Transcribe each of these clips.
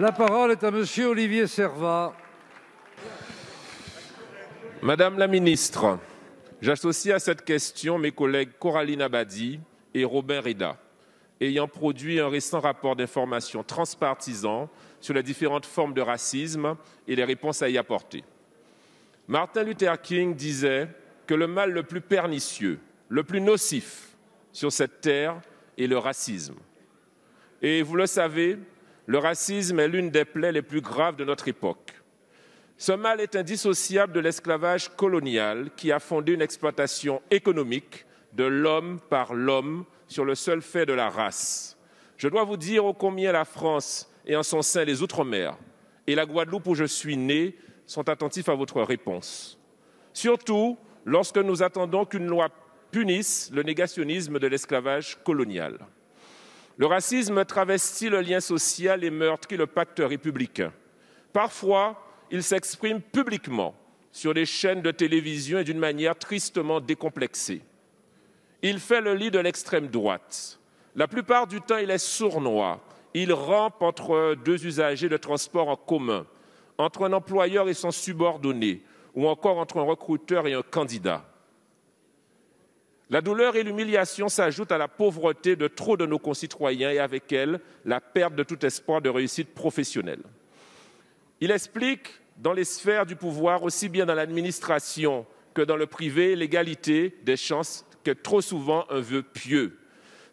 la parole est à Monsieur Olivier Servat. Madame la ministre, j'associe à cette question mes collègues Coraline Abadi et Robin Reda, ayant produit un récent rapport d'information transpartisan sur les différentes formes de racisme et les réponses à y apporter. Martin Luther King disait que le mal le plus pernicieux, le plus nocif sur cette terre est le racisme. Et vous le savez, le racisme est l'une des plaies les plus graves de notre époque. Ce mal est indissociable de l'esclavage colonial qui a fondé une exploitation économique de l'homme par l'homme sur le seul fait de la race. Je dois vous dire ô combien la France et en son sein les Outre-mer et la Guadeloupe où je suis né sont attentifs à votre réponse. Surtout lorsque nous attendons qu'une loi punisse le négationnisme de l'esclavage colonial. Le racisme travestit le lien social et meurtrit le pacte républicain. Parfois, il s'exprime publiquement sur les chaînes de télévision et d'une manière tristement décomplexée. Il fait le lit de l'extrême droite. La plupart du temps, il est sournois. Il rampe entre deux usagers de transport en commun, entre un employeur et son subordonné, ou encore entre un recruteur et un candidat. La douleur et l'humiliation s'ajoutent à la pauvreté de trop de nos concitoyens et avec elle la perte de tout espoir de réussite professionnelle. Il explique dans les sphères du pouvoir, aussi bien dans l'administration que dans le privé, l'égalité des chances que trop souvent un vœu pieux.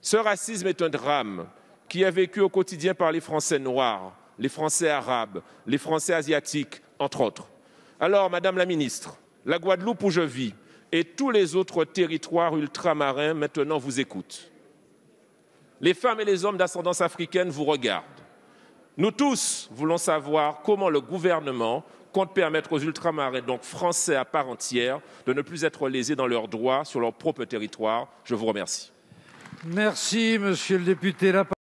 Ce racisme est un drame qui est vécu au quotidien par les Français noirs, les Français arabes, les Français asiatiques, entre autres. Alors, Madame la Ministre, la Guadeloupe où je vis, et tous les autres territoires ultramarins maintenant vous écoutent. Les femmes et les hommes d'ascendance africaine vous regardent. Nous tous voulons savoir comment le gouvernement compte permettre aux ultramarins, donc français à part entière, de ne plus être lésés dans leurs droits sur leur propre territoire. Je vous remercie. Merci, monsieur le député.